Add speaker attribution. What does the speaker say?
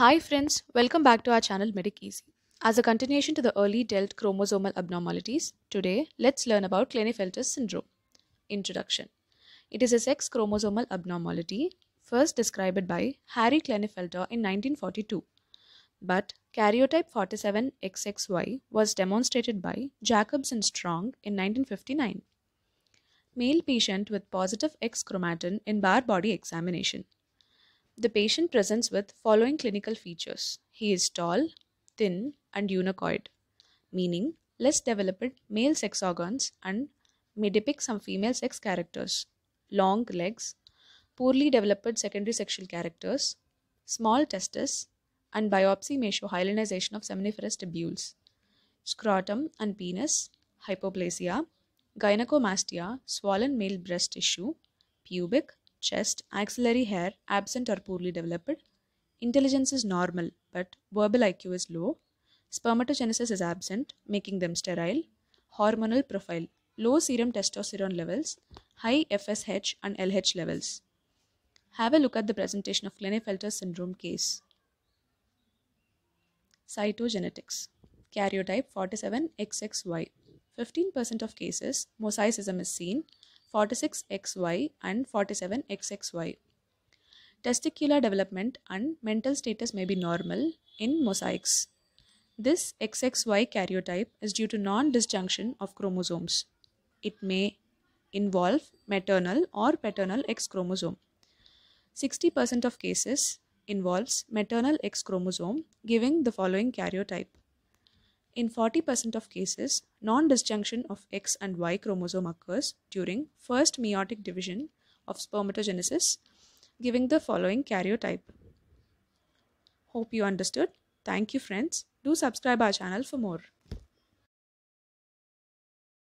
Speaker 1: Hi friends, welcome back to our channel Medic Easy. As a continuation to the early dealt chromosomal abnormalities, today let's learn about Klinefelter syndrome. Introduction. It is a sex chromosomal abnormality first described by Harry Klinefelter in 1942. But karyotype 47XXY was demonstrated by Jacobs and Strong in 1959. Male patient with positive X chromatin in bar body examination. The patient presents with following clinical features. He is tall, thin, and unicoid, meaning less developed male sex organs and may depict some female sex characters. Long legs, poorly developed secondary sexual characters, small testes, and biopsy may show hyalinization of seminiferous tubules. Scrotum and penis, hypoplasia, gynecomastia, swollen male breast tissue, pubic, chest, axillary hair, absent or poorly developed. Intelligence is normal, but verbal IQ is low. Spermatogenesis is absent, making them sterile. Hormonal profile low serum testosterone levels, high FSH and LH levels. Have a look at the presentation of Klinefelter syndrome case. Cytogenetics Karyotype 47XXY. 15% of cases, mosaicism is seen. 46xy and 47xxy. Testicular development and mental status may be normal in mosaics. This XXY karyotype is due to non disjunction of chromosomes. It may involve maternal or paternal X chromosome. 60% of cases involves maternal X chromosome, giving the following karyotype. In 40% of cases, non-disjunction of X and Y chromosome occurs during first meiotic division of spermatogenesis, giving the following karyotype. Hope you understood. Thank you friends. Do subscribe our channel for more.